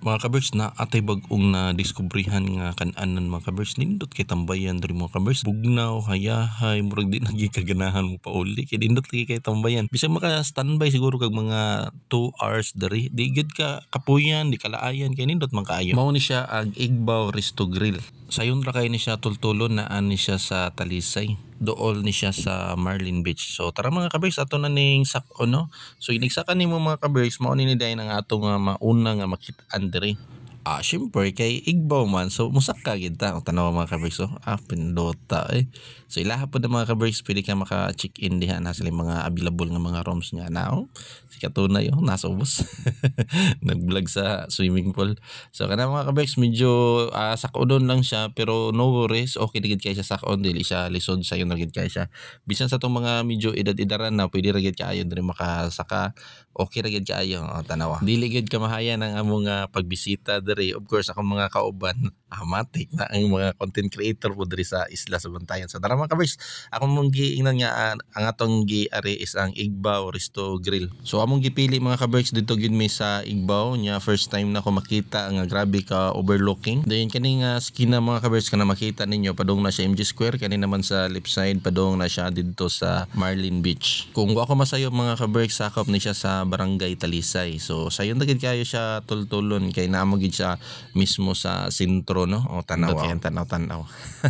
mga kabers na atay bagong na diskubrihan nga kananan mga kabers nindot kay tambayan diri mga kabers bugnaw hayahay murag di naging kaganahan mo pa uli kay nindot kay kay tambayan bisag maka standby siguro kag mga 2 hours diri di gid ka kapuyan di kalaayan kay nindot man kaayo mao ni siya ang Igbaw Resto Grill sayon ra kay ni siya tultulon na ani siya sa Talisay dool ni siya sa Marlin Beach so tara mga kabers ato na ning sak oh, no so inigsakan mo mga kabers mao ni ni day nang atong uh, mauna nga makit andre ah, syempre kay Igbo man. So, musak ka ginta. Ang tanaw mga kabriks. So, oh. ah, pindota eh. So, ilaha po ng mga kabriks. Pili ka maka-check in diha na sila mga available ng mga rooms niya. Now, oh. si Katuna oh, nasa ubos. Nag-vlog sa swimming pool. So, kana mga kabriks, medyo ah, sakodon lang siya. Pero no worries, okay na kayo siya sakon. Dili siya lisod sa'yo na kayo siya. Bisan sa itong mga medyo edad-edaran na, pwede ragid kayo. Dari makasaka, okay ragid kayo. Oh, tanawa. Ah. Dili gid kamahayan ang among uh, pagbisita Dere, of course, akong mga kauban amatik na ang mga content creator po diri sa isla sa Bantayan. sa tara mga kabers, ako mong giingnan nga ah, ang atong giari is ang Igbaw Resto Grill. So among gipili mga kabers dito gyud mi sa Igbaw nya first time na ko makita ang grabe ka overlooking. Dayon kani nga skina mga kabers kana makita ninyo padung na sa MG Square kani naman sa left side padung na siya dito sa Marlin Beach. Kung ako masayo mga kabers sakop ni siya sa Barangay Talisay. So sayon dagit kayo siya tultulon kay gid siya mismo sa sentro siguro, no? O tanaw. Okay, ah. tanaw, tanaw.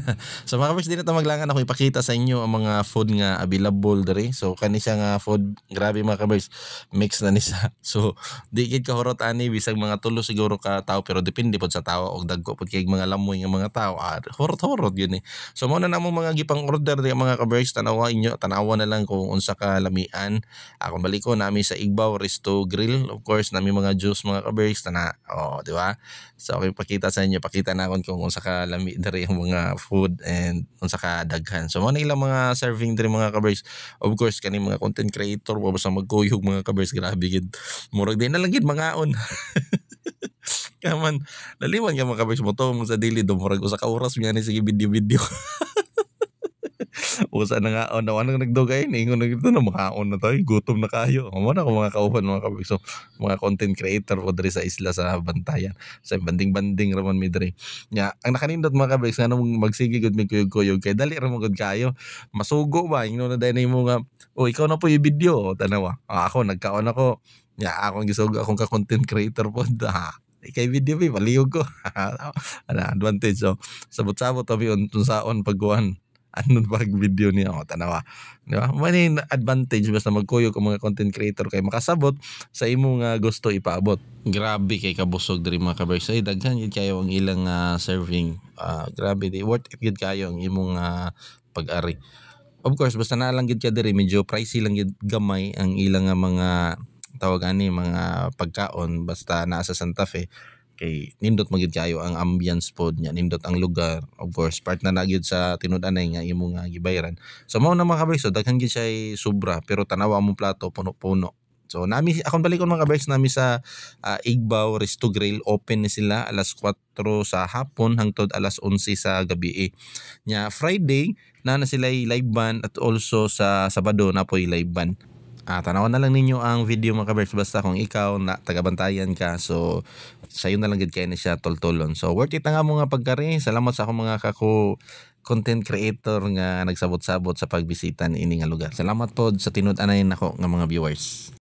so mga kabers, di na maglangan ako ipakita sa inyo ang mga food nga available dere. So kani siya nga food, grabe mga kabers, mix na ni sa. So di ka horot ani, bisag mga tulo siguro ka tao, pero depende po sa tao o dagko po kay mga lamoy nga mga tao. Ah, horot-horot yun eh. So muna na mo mga gipang order dere mga kabers, tanawa inyo, tanawa na lang kung unsa ka lamian. Ako ah, baliko nami sa Igbaw Resto Grill. Of course, nami mga juice mga kabers, tana. Oh, di ba? So okay, pakita sa inyo, pakita na tanawon kung unsa ka lami diri ang mga food and unsa ka daghan so mo ilang mga serving diri mga kabers of course kani mga content creator wa basta magkuyog mga kabers grabe gid murag din na lang gid mangaon kaman laliwan ka mga kabers mo to mo sa daily, do murag usa ka oras niya ni sige video video Usa na nga oh, on na nang nagdugay ni ingon nagito na makaon na tayo, gutom na kayo. Oh, mo na ko mga kauban mga kabigso, mga content creator po diri sa isla sa Bantayan. Sa banding-banding ramon midre. diri. Nya ang nakanindot mga kabigso nga magsige gud mi kuyog-kuyog kay dali ramon gud kayo. Masugo ba ingon na dai nimo nga, "O oh, ikaw na po yung video." Tanawa. Ah. Ah, ako nagkaon ako. Nya akong gisugo, akong ka content creator po, Ha kay video pa maliw ko. ano, advantage. So, sabot-sabot tabi on pagkuhan ano pag video niya o tanawa di ba may advantage basta magkuyo ko mga content creator kay makasabot sa imong uh, gusto ipaabot grabe kay kabusog diri mga kabers ay daghan gid kayo ang ilang uh, serving uh, grabe di worth it gid kayo ang imong uh, pag-ari of course basta na lang gid ka diri medyo pricey lang gid gamay ang ilang uh, mga tawag ani mga pagkaon basta naa sa Santa Fe kay nindot magyud kayo ang ambiance pod niya nindot ang lugar of course part na nagyud sa tinud-anay nga imo nga gibayaran so mao na mga kabrikso daghan gyud siya sobra pero tanawa mo plato puno-puno So nami akong balik mga bikes nami sa uh, ah, Igbao Resto Grill open ni sila alas 4 sa hapon hangtod alas 11 sa gabi. Eh. Nya Friday na na sila live band at also sa Sabado na po'y live band. Ah, tanawan na lang ninyo ang video mga kabers basta kung ikaw na tagabantayan ka so sayo na lang gid kay na siya toltolon. So worth it na nga mga pagkari. Salamat sa akong mga kako content creator nga nagsabot-sabot sa pagbisitan ini nga lugar. Salamat po sa tinud-anay nako nga mga viewers.